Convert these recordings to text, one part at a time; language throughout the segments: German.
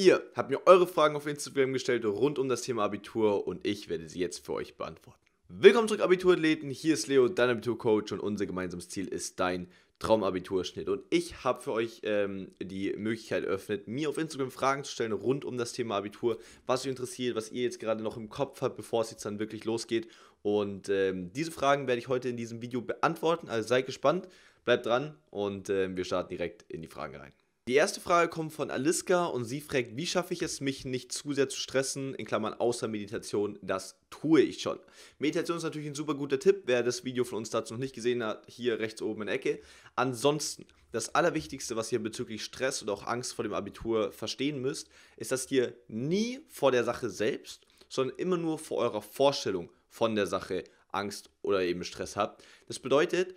Ihr habt mir eure Fragen auf Instagram gestellt rund um das Thema Abitur und ich werde sie jetzt für euch beantworten. Willkommen zurück, Abiturathleten. Hier ist Leo, dein Abiturcoach und unser gemeinsames Ziel ist dein Traumabiturschnitt. Und ich habe für euch ähm, die Möglichkeit eröffnet, mir auf Instagram Fragen zu stellen rund um das Thema Abitur, was euch interessiert, was ihr jetzt gerade noch im Kopf habt, bevor es jetzt dann wirklich losgeht. Und ähm, diese Fragen werde ich heute in diesem Video beantworten. Also seid gespannt, bleibt dran und ähm, wir starten direkt in die Fragen rein. Die erste Frage kommt von Aliska und sie fragt, wie schaffe ich es, mich nicht zu sehr zu stressen, in Klammern außer Meditation, das tue ich schon. Meditation ist natürlich ein super guter Tipp, wer das Video von uns dazu noch nicht gesehen hat, hier rechts oben in der Ecke. Ansonsten, das Allerwichtigste, was ihr bezüglich Stress und auch Angst vor dem Abitur verstehen müsst, ist, dass ihr nie vor der Sache selbst, sondern immer nur vor eurer Vorstellung von der Sache Angst oder eben Stress habt. Das bedeutet,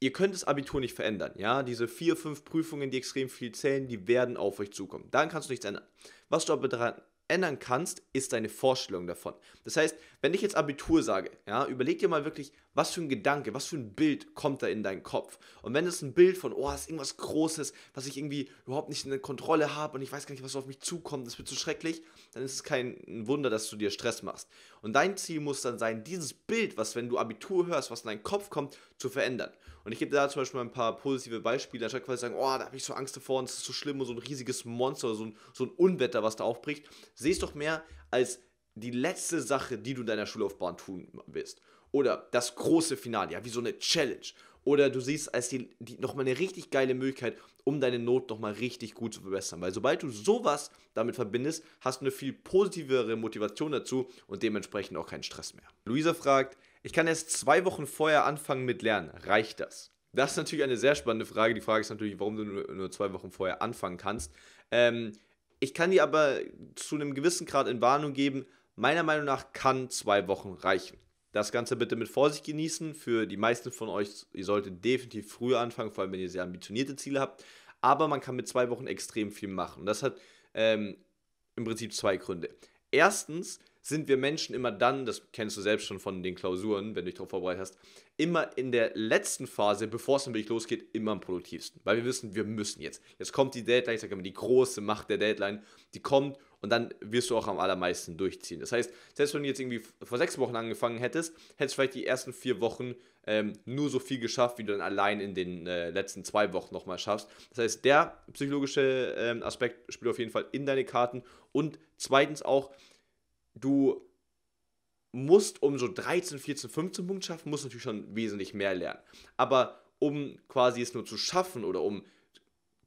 ihr könnt das Abitur nicht verändern, ja, diese vier, fünf Prüfungen, die extrem viel zählen, die werden auf euch zukommen. Daran kannst du nichts ändern. Was du aber daran ändern kannst, ist deine Vorstellung davon. Das heißt, wenn ich jetzt Abitur sage, ja, überleg dir mal wirklich, was für ein Gedanke, was für ein Bild kommt da in deinen Kopf. Und wenn es ein Bild von, oh, das ist irgendwas Großes, was ich irgendwie überhaupt nicht in der Kontrolle habe und ich weiß gar nicht, was auf mich zukommt, das wird so schrecklich, dann ist es kein Wunder, dass du dir Stress machst. Und dein Ziel muss dann sein, dieses Bild, was wenn du Abitur hörst, was in deinen Kopf kommt, zu verändern. Und ich gebe da zum Beispiel mal ein paar positive Beispiele, anstatt quasi zu sagen, oh, da habe ich so Angst davor und es ist so schlimm und so ein riesiges Monster, so ein, so ein Unwetter, was da aufbricht. Seh es doch mehr als die letzte Sache, die du in deiner Schullaufbahn tun willst. Oder das große Finale, ja, wie so eine Challenge. Oder du siehst als die, die nochmal eine richtig geile Möglichkeit, um deine Not nochmal richtig gut zu verbessern. Weil sobald du sowas damit verbindest, hast du eine viel positivere Motivation dazu und dementsprechend auch keinen Stress mehr. Luisa fragt, ich kann erst zwei Wochen vorher anfangen mit Lernen. Reicht das? Das ist natürlich eine sehr spannende Frage. Die Frage ist natürlich, warum du nur zwei Wochen vorher anfangen kannst. Ähm, ich kann dir aber zu einem gewissen Grad in Warnung geben, meiner Meinung nach kann zwei Wochen reichen. Das Ganze bitte mit Vorsicht genießen. Für die meisten von euch, ihr solltet definitiv früher anfangen, vor allem wenn ihr sehr ambitionierte Ziele habt. Aber man kann mit zwei Wochen extrem viel machen. Und das hat ähm, im Prinzip zwei Gründe. Erstens sind wir Menschen immer dann, das kennst du selbst schon von den Klausuren, wenn du dich darauf vorbereitet hast, immer in der letzten Phase, bevor es dann wirklich losgeht, immer am produktivsten. Weil wir wissen, wir müssen jetzt. Jetzt kommt die Deadline, ich sage immer, die große Macht der Deadline, die kommt und dann wirst du auch am allermeisten durchziehen. Das heißt, selbst wenn du jetzt irgendwie vor sechs Wochen angefangen hättest, hättest du vielleicht die ersten vier Wochen ähm, nur so viel geschafft, wie du dann allein in den äh, letzten zwei Wochen nochmal schaffst. Das heißt, der psychologische ähm, Aspekt spielt auf jeden Fall in deine Karten. Und zweitens auch, du musst, um so 13, 14, 15 Punkte schaffen, musst natürlich schon wesentlich mehr lernen. Aber um quasi es nur zu schaffen oder um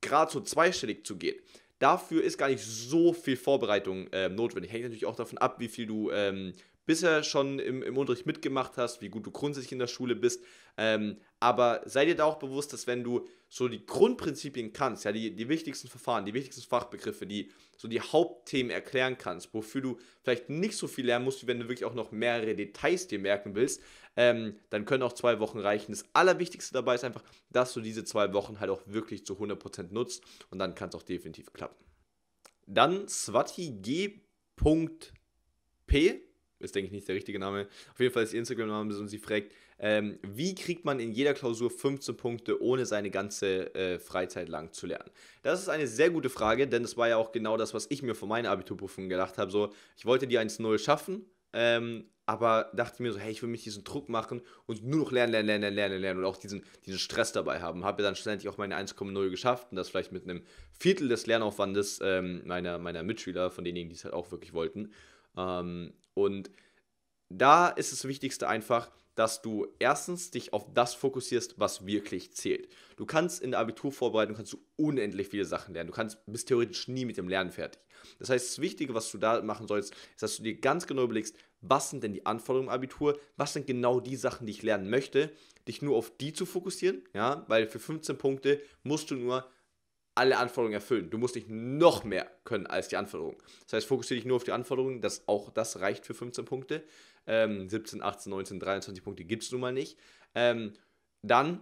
gerade so zweistellig zu gehen, Dafür ist gar nicht so viel Vorbereitung ähm, notwendig. Hängt natürlich auch davon ab, wie viel du ähm, bisher schon im, im, Unterricht mitgemacht hast, wie gut du grundsätzlich in der Schule bist. Ähm, aber sei dir da auch bewusst, dass wenn du so die Grundprinzipien kannst, ja, die, die wichtigsten Verfahren, die wichtigsten Fachbegriffe, die so die Hauptthemen erklären kannst, wofür du vielleicht nicht so viel lernen musst, wie wenn du wirklich auch noch mehrere Details dir merken willst, ähm, dann können auch zwei Wochen reichen. Das Allerwichtigste dabei ist einfach, dass du diese zwei Wochen halt auch wirklich zu 100% nutzt und dann kann es auch definitiv klappen. Dann Swati G.P. Ist, denke ich, nicht der richtige Name. Auf jeden Fall ist ihr Instagram-Name und sie fragt, ähm, wie kriegt man in jeder Klausur 15 Punkte, ohne seine ganze äh, Freizeit lang zu lernen? Das ist eine sehr gute Frage, denn das war ja auch genau das, was ich mir von meinen Abiturprüfungen gedacht habe. So, ich wollte die 1-0 schaffen, ähm, aber dachte mir so, hey, ich will mich diesen Druck machen und nur noch lernen, lernen, lernen, lernen, lernen und auch diesen, diesen Stress dabei haben. Habe dann schlussendlich auch meine 1,0 geschafft und das vielleicht mit einem Viertel des Lernaufwandes ähm, meiner, meiner Mitschüler, von denjenigen, die es halt auch wirklich wollten. Ähm, und da ist das Wichtigste einfach, dass du erstens dich auf das fokussierst, was wirklich zählt. Du kannst in der Abiturvorbereitung kannst du unendlich viele Sachen lernen. Du kannst bist theoretisch nie mit dem Lernen fertig. Das heißt, das Wichtige, was du da machen sollst, ist, dass du dir ganz genau überlegst, was sind denn die Anforderungen im Abitur, was sind genau die Sachen, die ich lernen möchte, dich nur auf die zu fokussieren, ja, weil für 15 Punkte musst du nur alle Anforderungen erfüllen. Du musst nicht noch mehr können als die Anforderungen. Das heißt, fokussiere dich nur auf die Anforderungen, dass auch das reicht für 15 Punkte. Ähm, 17, 18, 19, 23 Punkte gibt es nun mal nicht. Ähm, dann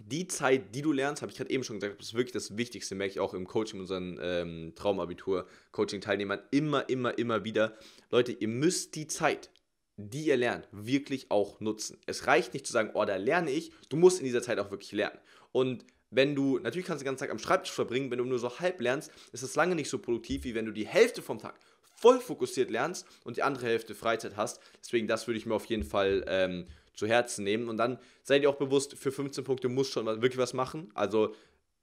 die Zeit, die du lernst, habe ich gerade eben schon gesagt, das ist wirklich das Wichtigste, merke ich auch im Coaching unseren ähm, Traumabitur-Coaching-Teilnehmern immer, immer, immer wieder. Leute, ihr müsst die Zeit, die ihr lernt, wirklich auch nutzen. Es reicht nicht zu sagen, oh, da lerne ich, du musst in dieser Zeit auch wirklich lernen. Und wenn du, natürlich kannst du den ganzen Tag am Schreibtisch verbringen, wenn du nur so halb lernst, ist das lange nicht so produktiv, wie wenn du die Hälfte vom Tag voll fokussiert lernst und die andere Hälfte Freizeit hast. Deswegen, das würde ich mir auf jeden Fall ähm, zu Herzen nehmen. Und dann seid ihr auch bewusst, für 15 Punkte muss schon wirklich was machen. Also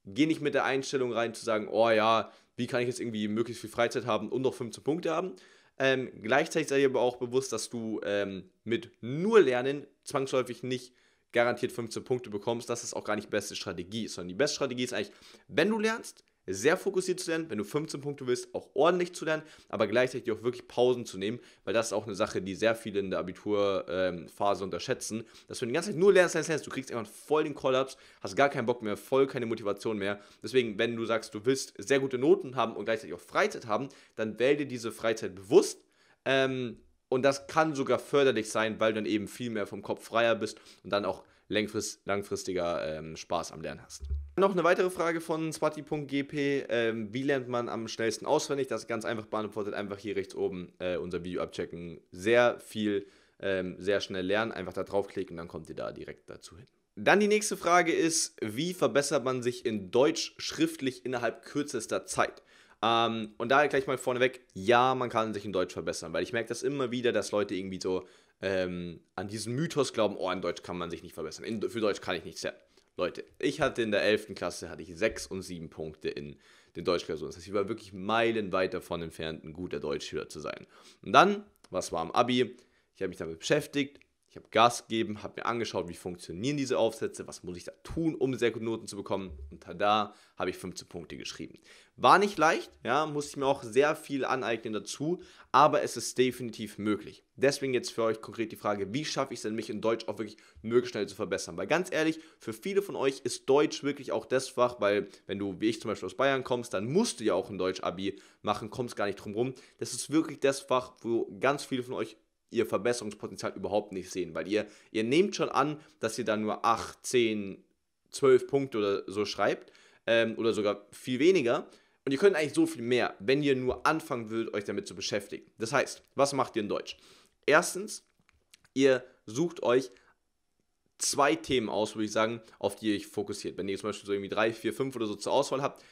geh nicht mit der Einstellung rein zu sagen, oh ja, wie kann ich jetzt irgendwie möglichst viel Freizeit haben und noch 15 Punkte haben. Ähm, gleichzeitig seid ihr aber auch bewusst, dass du ähm, mit nur Lernen zwangsläufig nicht garantiert 15 Punkte bekommst, Das ist auch gar nicht die beste Strategie sondern die beste Strategie ist eigentlich, wenn du lernst, sehr fokussiert zu lernen, wenn du 15 Punkte willst, auch ordentlich zu lernen, aber gleichzeitig auch wirklich Pausen zu nehmen, weil das ist auch eine Sache, die sehr viele in der Abiturphase ähm, unterschätzen, dass du die ganze Zeit nur lernst, lernst, lernst, du kriegst einfach voll den Kollaps, hast gar keinen Bock mehr, voll keine Motivation mehr. Deswegen, wenn du sagst, du willst sehr gute Noten haben und gleichzeitig auch Freizeit haben, dann wähl dir diese Freizeit bewusst. Ähm, und das kann sogar förderlich sein, weil du dann eben viel mehr vom Kopf freier bist und dann auch langfristiger ähm, Spaß am Lernen hast. Noch eine weitere Frage von swati.gp. Ähm, wie lernt man am schnellsten auswendig? Das ist ganz einfach beantwortet. Einfach hier rechts oben äh, unser Video abchecken. Sehr viel, ähm, sehr schnell lernen. Einfach da draufklicken, dann kommt ihr da direkt dazu hin. Dann die nächste Frage ist, wie verbessert man sich in Deutsch schriftlich innerhalb kürzester Zeit? Ähm, und da gleich mal vorneweg, ja, man kann sich in Deutsch verbessern, weil ich merke das immer wieder, dass Leute irgendwie so ähm, an diesen Mythos glauben, oh, in Deutsch kann man sich nicht verbessern. In, für Deutsch kann ich nichts. Ja. Leute, ich hatte in der 11. Klasse hatte ich 6 und 7 Punkte in den Deutschklausuren. Das heißt, ich war wirklich meilenweit davon entfernt, ein guter Deutschschüler zu sein. Und dann, was war am Abi? Ich habe mich damit beschäftigt, ich habe Gas gegeben, habe mir angeschaut, wie funktionieren diese Aufsätze, was muss ich da tun, um sehr gute Noten zu bekommen. Und tada, habe ich 15 Punkte geschrieben. War nicht leicht, ja, musste ich mir auch sehr viel aneignen dazu, aber es ist definitiv möglich. Deswegen jetzt für euch konkret die Frage, wie schaffe ich es denn, mich in Deutsch auch wirklich möglichst schnell zu verbessern? Weil ganz ehrlich, für viele von euch ist Deutsch wirklich auch das Fach, weil wenn du, wie ich zum Beispiel aus Bayern kommst, dann musst du ja auch ein Deutsch-Abi machen, kommst gar nicht drum rum. Das ist wirklich das Fach, wo ganz viele von euch ihr Verbesserungspotenzial überhaupt nicht sehen, weil ihr, ihr nehmt schon an, dass ihr da nur 8, 10, 12 Punkte oder so schreibt ähm, oder sogar viel weniger. Und ihr könnt eigentlich so viel mehr, wenn ihr nur anfangen würdet, euch damit zu beschäftigen. Das heißt, was macht ihr in Deutsch? Erstens, ihr sucht euch zwei Themen aus, würde ich sagen, auf die ihr euch fokussiert. Wenn ihr zum Beispiel so irgendwie drei, vier, fünf oder so zur Auswahl habt,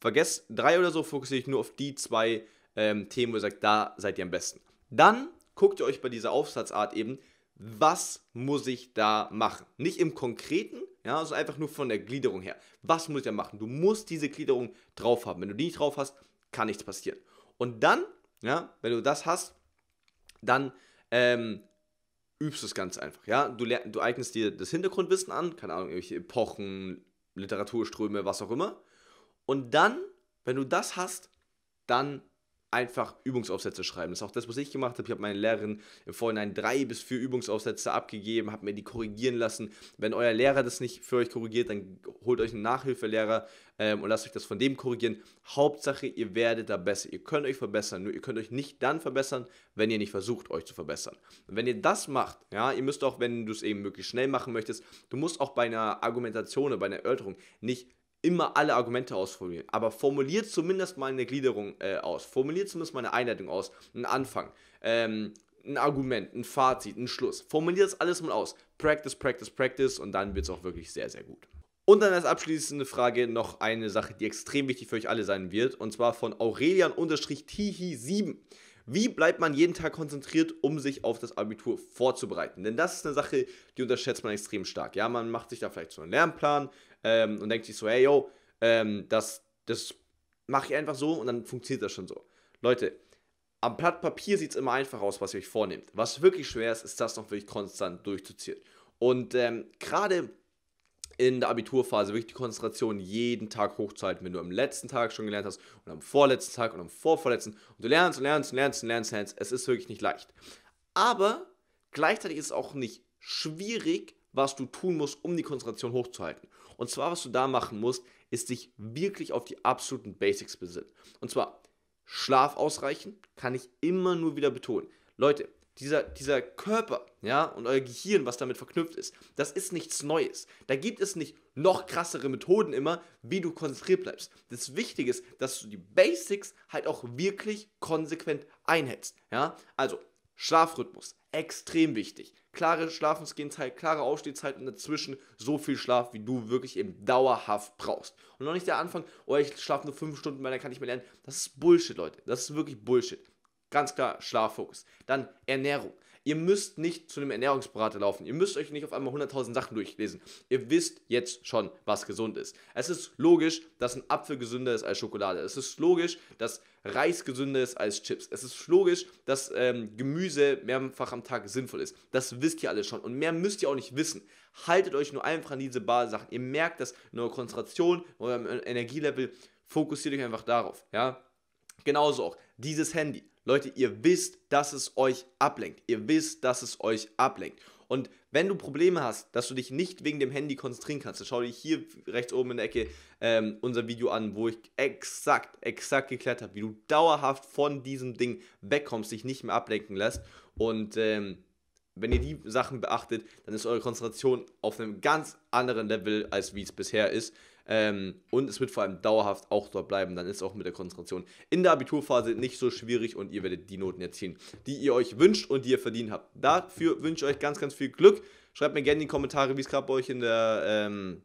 vergesst drei oder so, fokussiert euch nur auf die zwei ähm, Themen, wo ihr sagt, da seid ihr am besten. Dann guckt ihr euch bei dieser Aufsatzart eben, was muss ich da machen? Nicht im Konkreten, ja, also einfach nur von der Gliederung her. Was muss ich da machen? Du musst diese Gliederung drauf haben. Wenn du die nicht drauf hast, kann nichts passieren. Und dann, ja, wenn du das hast, dann ähm, übst du es ganz einfach. Ja? Du, du eignest dir das Hintergrundwissen an, keine Ahnung, irgendwelche Epochen, Literaturströme, was auch immer. Und dann, wenn du das hast, dann einfach Übungsaufsätze schreiben. Das ist auch das, was ich gemacht habe. Ich habe meinen Lehrern im Vorhinein drei bis vier Übungsaufsätze abgegeben, habe mir die korrigieren lassen. Wenn euer Lehrer das nicht für euch korrigiert, dann holt euch einen Nachhilfelehrer ähm, und lasst euch das von dem korrigieren. Hauptsache, ihr werdet da besser. Ihr könnt euch verbessern, nur ihr könnt euch nicht dann verbessern, wenn ihr nicht versucht, euch zu verbessern. Und wenn ihr das macht, ja, ihr müsst auch, wenn du es eben möglichst schnell machen möchtest, du musst auch bei einer Argumentation oder bei einer Erörterung nicht immer alle Argumente ausformulieren, aber formuliert zumindest mal eine Gliederung äh, aus, formuliert zumindest mal eine Einleitung aus, einen Anfang, ähm, ein Argument, ein Fazit, ein Schluss. Formuliert das alles mal aus. Practice, practice, practice und dann wird es auch wirklich sehr, sehr gut. Und dann als abschließende Frage noch eine Sache, die extrem wichtig für euch alle sein wird, und zwar von Aurelian-Tihi7. Wie bleibt man jeden Tag konzentriert, um sich auf das Abitur vorzubereiten? Denn das ist eine Sache, die unterschätzt man extrem stark. Ja, man macht sich da vielleicht so einen Lernplan ähm, und denkt sich so, hey, yo, ähm, das, das mache ich einfach so und dann funktioniert das schon so. Leute, am Blatt Papier sieht es immer einfach aus, was ihr euch vornehmt. Was wirklich schwer ist, ist das noch wirklich konstant durchzuziehen. Und ähm, gerade in der Abiturphase wirklich die Konzentration jeden Tag hochzuhalten, wenn du am letzten Tag schon gelernt hast und am vorletzten Tag und am vorvorletzten und du lernst und lernst und lernst und lernst, und lernst. es ist wirklich nicht leicht. Aber gleichzeitig ist es auch nicht schwierig, was du tun musst, um die Konzentration hochzuhalten. Und zwar, was du da machen musst, ist dich wirklich auf die absoluten Basics besinnen. Und zwar Schlaf ausreichen, kann ich immer nur wieder betonen. Leute, dieser, dieser Körper, ja, und euer Gehirn, was damit verknüpft ist, das ist nichts Neues. Da gibt es nicht noch krassere Methoden immer, wie du konzentriert bleibst. Das Wichtige ist, dass du die Basics halt auch wirklich konsequent einhältst, ja. Also, Schlafrhythmus, extrem wichtig. Klare Schlafensgehenzeit, klare Aufstehzeit und dazwischen so viel Schlaf, wie du wirklich eben dauerhaft brauchst. Und noch nicht der Anfang, oh, ich schlafe nur 5 Stunden, weil dann kann ich mehr lernen. Das ist Bullshit, Leute. Das ist wirklich Bullshit. Ganz klar, Schlaffokus. Dann Ernährung. Ihr müsst nicht zu einem Ernährungsberater laufen. Ihr müsst euch nicht auf einmal 100.000 Sachen durchlesen. Ihr wisst jetzt schon, was gesund ist. Es ist logisch, dass ein Apfel gesünder ist als Schokolade. Es ist logisch, dass Reis gesünder ist als Chips. Es ist logisch, dass ähm, Gemüse mehrfach am Tag sinnvoll ist. Das wisst ihr alles schon. Und mehr müsst ihr auch nicht wissen. Haltet euch nur einfach an diese Basissachen. Ihr merkt das in eurer Konzentration, in eurem Energielevel. Fokussiert euch einfach darauf. Ja? Genauso auch dieses Handy Leute, ihr wisst, dass es euch ablenkt. Ihr wisst, dass es euch ablenkt. Und wenn du Probleme hast, dass du dich nicht wegen dem Handy konzentrieren kannst, dann schau dir hier rechts oben in der Ecke ähm, unser Video an, wo ich exakt, exakt geklärt habe, wie du dauerhaft von diesem Ding wegkommst, dich nicht mehr ablenken lässt. Und ähm, wenn ihr die Sachen beachtet, dann ist eure Konzentration auf einem ganz anderen Level, als wie es bisher ist. Ähm, und es wird vor allem dauerhaft auch dort bleiben. Dann ist auch mit der Konzentration in der Abiturphase nicht so schwierig und ihr werdet die Noten erzielen, die ihr euch wünscht und die ihr verdient habt. Dafür wünsche ich euch ganz, ganz viel Glück. Schreibt mir gerne in die Kommentare, wie es gerade bei euch in der ähm,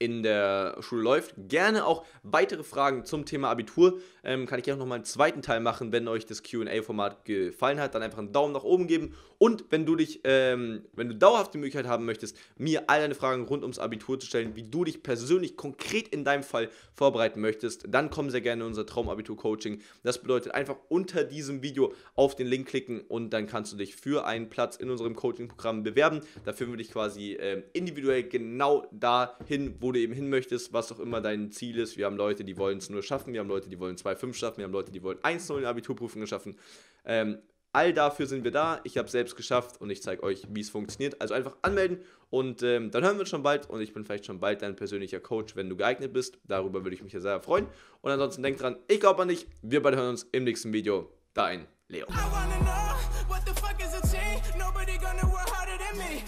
in der Schule läuft. Gerne auch weitere Fragen zum Thema Abitur. Ähm, kann ich gerne nochmal einen zweiten Teil machen, wenn euch das QA-Format gefallen hat. Dann einfach einen Daumen nach oben geben. Und wenn du dich, ähm, wenn du dauerhaft die Möglichkeit haben möchtest, mir all deine Fragen rund ums Abitur zu stellen, wie du dich persönlich konkret in deinem Fall vorbereiten möchtest, dann komm sehr gerne in unser Traumabitur-Coaching. Das bedeutet einfach unter diesem Video auf den Link klicken und dann kannst du dich für einen Platz in unserem Coaching-Programm bewerben. Da führen wir dich quasi ähm, individuell genau dahin, wo du eben hin möchtest, was auch immer dein Ziel ist. Wir haben Leute, die wollen es nur schaffen, wir haben Leute, die wollen 2,5 schaffen, wir haben Leute, die wollen 1,0 in Abiturprüfungen schaffen. Ähm, all dafür sind wir da. Ich habe es selbst geschafft und ich zeige euch, wie es funktioniert. Also einfach anmelden und ähm, dann hören wir uns schon bald und ich bin vielleicht schon bald dein persönlicher Coach, wenn du geeignet bist. Darüber würde ich mich ja sehr freuen. Und ansonsten denkt dran, ich glaube an dich. Wir beide hören uns im nächsten Video. Dein Leo.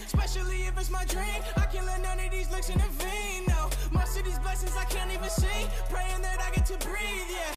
especially if it's my dream. I can let none of these looks in the these blessings I can't even see. Praying that I get to breathe, yeah.